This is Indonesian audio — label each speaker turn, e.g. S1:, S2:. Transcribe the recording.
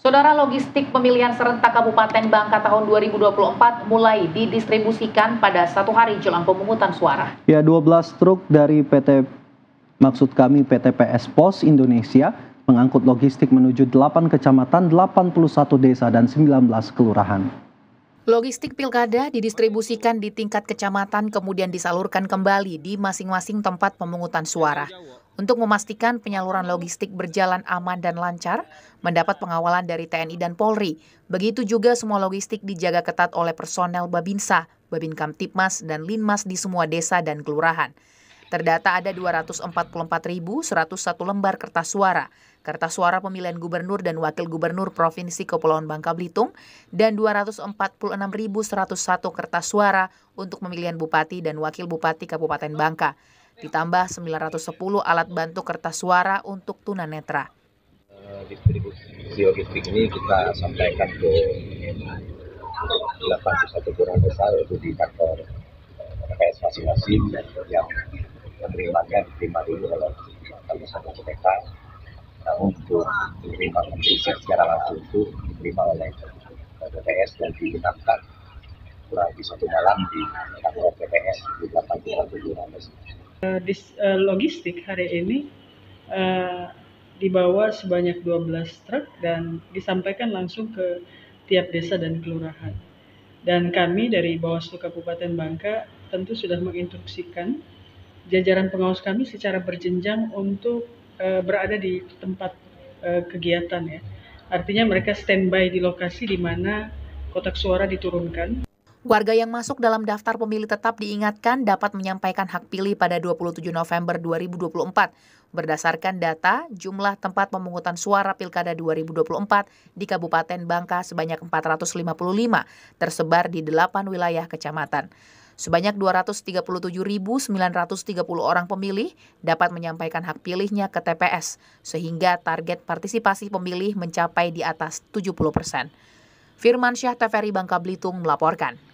S1: Saudara logistik pemilihan serentak Kabupaten Bangka tahun 2024 mulai didistribusikan pada satu hari jelang pemungutan suara.
S2: Ya, 12 truk dari PT maksud kami PT PS Pos Indonesia mengangkut logistik menuju 8 kecamatan, 81 desa dan 19 kelurahan.
S1: Logistik pilkada didistribusikan di tingkat kecamatan kemudian disalurkan kembali di masing-masing tempat pemungutan suara. Untuk memastikan penyaluran logistik berjalan aman dan lancar, mendapat pengawalan dari TNI dan Polri. Begitu juga semua logistik dijaga ketat oleh personel Babinsa, Babinkam Tipmas, dan Linmas di semua desa dan kelurahan. Terdata ada 244.101 lembar kertas suara, kertas suara pemilihan gubernur dan wakil gubernur Provinsi Kepulauan Bangka Belitung, dan 246.101 kertas suara untuk pemilihan bupati dan wakil bupati Kabupaten Bangka ditambah 910 alat bantu kertas suara untuk tunanetra.
S3: Eh, distribusi logistik ini kita sampaikan ke 81 kurang besar itu di kantor eh, KPS masing-masing dan yang menerimanya diterima dulu oleh kami satu kota. Nah, untuk menerima kompetisi secara langsung itu diterima oleh KPS dan dikenakan kurang lebih satu malam di kantor TPS di 81 kurang besar.
S4: Eh, dis, uh, logistik hari ini uh, dibawa sebanyak 12 truk dan disampaikan langsung ke tiap desa dan kelurahan. Dan kami dari Bawaslu Kabupaten Bangka tentu sudah menginstruksikan jajaran pengawas kami secara berjenjang untuk uh, berada di tempat uh, kegiatan ya. Artinya mereka standby di lokasi di mana
S1: kotak suara diturunkan. Warga yang masuk dalam daftar pemilih tetap diingatkan dapat menyampaikan hak pilih pada 27 November 2024. Berdasarkan data, jumlah tempat pemungutan suara Pilkada 2024 di Kabupaten Bangka sebanyak 455, tersebar di delapan wilayah kecamatan. Sebanyak 237.930 orang pemilih dapat menyampaikan hak pilihnya ke TPS, sehingga target partisipasi pemilih mencapai di atas 70 persen. Firman Syah Teferi Bangka Belitung melaporkan.